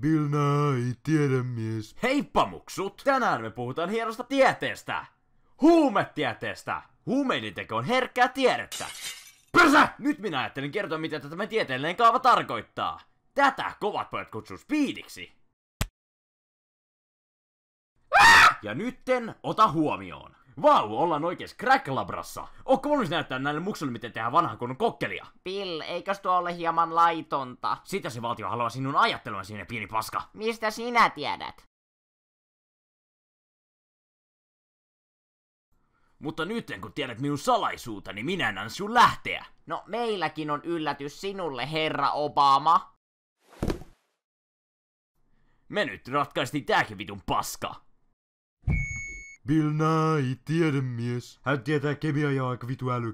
Bill Nye, tiedemies. Heippa muksut! Tänään me puhutaan hienosta tieteestä! Huumetieteestä! Huumeiden teko on herkkää tiedettä! Pysä! Nyt minä ajattelin kertoa, mitä tämä tieteellinen kaava tarkoittaa. Tätä kovat pojat kutsuu speediksi. Ah! Ja nytten ota huomioon. Vau, wow, ollaan crack-labrassa. Ootko valmis näyttää näille muksulle, miten tehdään vanhan kunnon kokkelia? Bill, eikös tuo ole hieman laitonta? Sitä se valtio haluaa sinun ajattelua sinne pieni paska. Mistä sinä tiedät? Mutta nyt kun tiedät minun salaisuutani, minä en anna sinun lähteä. No, meilläkin on yllätys sinulle, herra Obama. Me nyt ratkaistiin tääkin vitun paska. Bill Nye, ti jeden mi is? Hát gyertek ki, mi